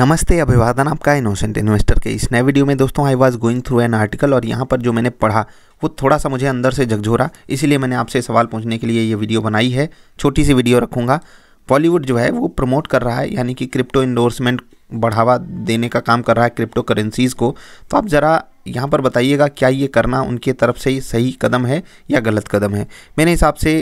नमस्ते अभिवादन आपका इनोसेंट इन्वेस्टर के इस नए वीडियो में दोस्तों I was going through an article और यहाँ पर जो मैंने पढ़ा वो थोड़ा सा मुझे अंदर से झकझोरा इसीलिए मैंने आपसे सवाल पूछने के लिए ये वीडियो बनाई है छोटी सी वीडियो रखूँगा बॉलीवुड जो है वो प्रमोट कर रहा है यानी कि क्रिप्टो इंडोर्समेंट बढ़ावा देने का काम कर रहा है क्रिप्टो करेंसीज़ को तो आप ज़रा यहाँ पर बताइएगा क्या ये करना उनके तरफ से सही कदम है या गलत कदम है मेरे हिसाब से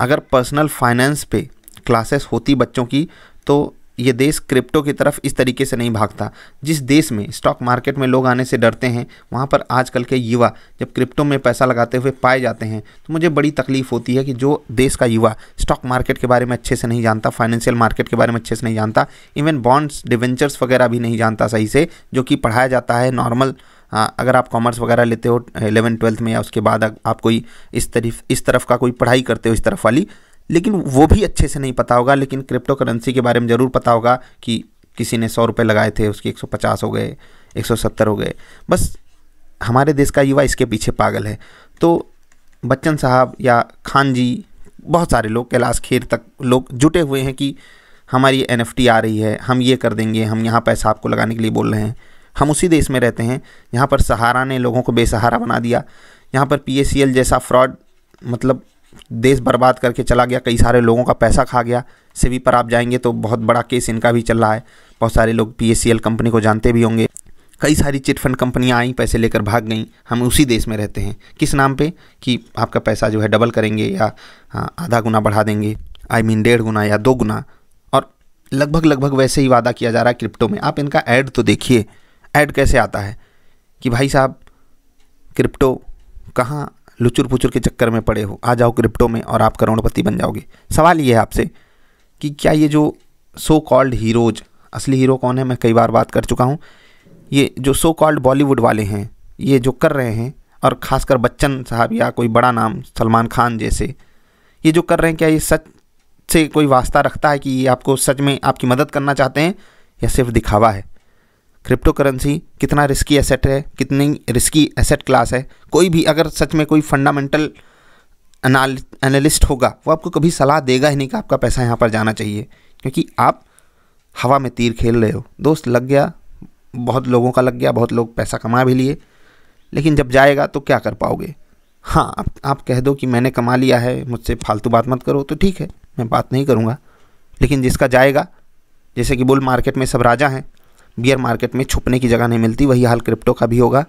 अगर पर्सनल फाइनेंस पे क्लासेस होती बच्चों की तो ये देश क्रिप्टो की तरफ इस तरीके से नहीं भागता जिस देश में स्टॉक मार्केट में लोग आने से डरते हैं वहाँ पर आजकल के युवा जब क्रिप्टो में पैसा लगाते हुए पाए जाते हैं तो मुझे बड़ी तकलीफ होती है कि जो देश का युवा स्टॉक मार्केट के बारे में अच्छे से नहीं जानता फाइनेंशियल मार्केट के बारे में अच्छे से नहीं जानता इवन बॉन्ड्स डिवेंचर्स वगैरह भी नहीं जानता सही से जो कि पढ़ाया जाता है नॉर्मल अगर आप कॉमर्स वगैरह लेते हो एलेवन ट्वेल्थ में या उसके बाद आप कोई इस तरफ इस तरफ का कोई पढ़ाई करते हो इस तरफ वाली लेकिन वो भी अच्छे से नहीं पता होगा लेकिन क्रिप्टो करेंसी के बारे में ज़रूर पता होगा कि किसी ने सौ रुपये लगाए थे उसके एक सौ पचास हो गए एक सौ सत्तर हो गए बस हमारे देश का युवा इसके पीछे पागल है तो बच्चन साहब या खान जी बहुत सारे लोग कैलाश खेर तक लोग जुटे हुए हैं कि हमारी एन आ रही है हम ये कर देंगे हम यहाँ पैसा आपको लगाने के लिए बोल रहे हैं हम उसी देश में रहते हैं यहाँ पर सहारा ने लोगों को बेसहारा बना दिया यहाँ पर पी जैसा फ्रॉड मतलब देश बर्बाद करके चला गया कई सारे लोगों का पैसा खा गया सिवी पर आप जाएंगे तो बहुत बड़ा केस इनका भी चल रहा है बहुत सारे लोग पी कंपनी को जानते भी होंगे कई सारी चिटफंड कंपनियाँ आई पैसे लेकर भाग गईं हम उसी देश में रहते हैं किस नाम पे कि आपका पैसा जो है डबल करेंगे या हाँ, आधा गुना बढ़ा देंगे आई मीन डेढ़ गुना या दो गुना और लगभग लगभग वैसे ही वादा किया जा रहा है क्रिप्टो में आप इनका ऐड तो देखिए ऐड कैसे आता है कि भाई साहब क्रिप्टो कहाँ लुचुर पुचुर के चक्कर में पड़े हो आ जाओ क्रिप्टो में और आप करोड़पति बन जाओगे सवाल ये है आपसे कि क्या ये जो सो कॉल्ड हीरोज असली हीरो कौन है मैं कई बार बात कर चुका हूँ ये जो सो कॉल्ड बॉलीवुड वाले हैं ये जो कर रहे हैं और ख़ासकर बच्चन साहब या कोई बड़ा नाम सलमान खान जैसे ये जो कर रहे हैं क्या ये सच से कोई वास्ता रखता है कि ये आपको सच में आपकी मदद करना चाहते हैं या सिर्फ दिखावा है क्रिप्टो करेंसी कितना रिस्की एसेट है कितनी रिस्की एसेट क्लास है कोई भी अगर सच में कोई फंडामेंटल एनालिस्ट होगा वो आपको कभी सलाह देगा ही नहीं कि आपका पैसा यहाँ पर जाना चाहिए क्योंकि आप हवा में तीर खेल रहे हो दोस्त लग गया बहुत लोगों का लग गया बहुत लोग पैसा कमा भी लिए लेकिन जब जाएगा तो क्या कर पाओगे हाँ आप, आप कह दो कि मैंने कमा लिया है मुझसे फालतू बात मत करो तो ठीक है मैं बात नहीं करूँगा लेकिन जिसका जाएगा जैसे कि बुल मार्केट में सब राजा हैं बियर मार्केट में छुपने की जगह नहीं मिलती वही हाल क्रिप्टो का भी होगा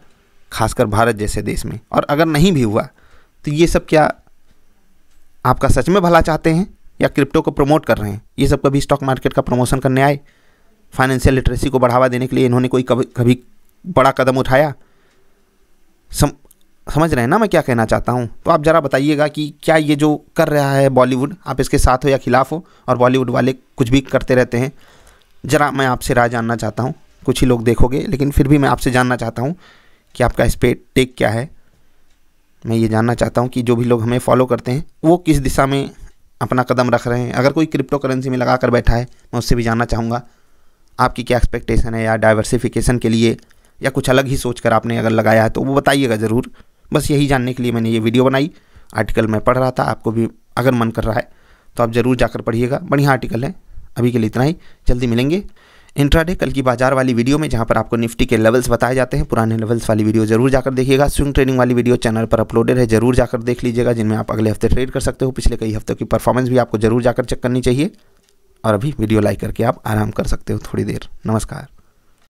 खासकर भारत जैसे देश में और अगर नहीं भी हुआ तो ये सब क्या आपका सच में भला चाहते हैं या क्रिप्टो को प्रमोट कर रहे हैं ये सब कभी स्टॉक मार्केट का प्रमोशन करने आए फाइनेंशियल लिटरेसी को बढ़ावा देने के लिए इन्होंने कोई कभी कभी बड़ा कदम उठाया सम, समझ रहे हैं ना मैं क्या कहना चाहता हूँ तो आप ज़रा बताइएगा कि क्या ये जो कर रहा है बॉलीवुड आप इसके साथ हो या खिलाफ हो और बॉलीवुड वाले कुछ भी करते रहते हैं ज़रा मैं आपसे राय जानना चाहता हूँ कुछ ही लोग देखोगे लेकिन फिर भी मैं आपसे जानना चाहता हूँ कि आपका इस पर टेक क्या है मैं ये जानना चाहता हूँ कि जो भी लोग हमें फॉलो करते हैं वो किस दिशा में अपना कदम रख रहे हैं अगर कोई क्रिप्टो करेंसी में लगा कर बैठा है मैं उससे भी जानना चाहूँगा आपकी क्या एक्सपेक्टेशन है या डाइवर्सिफिकेशन के लिए या कुछ अलग ही सोच कर आपने अगर लगाया है तो वो बताइएगा ज़रूर बस यही जानने के लिए मैंने ये वीडियो बनाई आर्टिकल मैं पढ़ रहा था आपको भी अगर मन कर रहा है तो आप ज़रूर जाकर पढ़िएगा बढ़िया आर्टिकल है अभी के लिए इतना ही जल्दी मिलेंगे इंट्राडे कल की बाजार वाली वीडियो में जहां पर आपको निफ्टी के लेवल्स बताए जाते हैं पुराने लेवल्स वाली वीडियो जरूर जाकर देखिएगा स्विंग ट्रेडिंग वाली वीडियो चैनल पर अपलोडेड है जरूर जाकर देख लीजिएगा जिनमें आप अगले हफ्ते ट्रेड कर सकते हो पिछले कई हफ्तों की परफॉर्मेंस भी आपको जरूर जाकर चेक करनी चाहिए और अभी वीडियो लाइक करके आप आराम कर सकते हो थोड़ी देर नमस्कार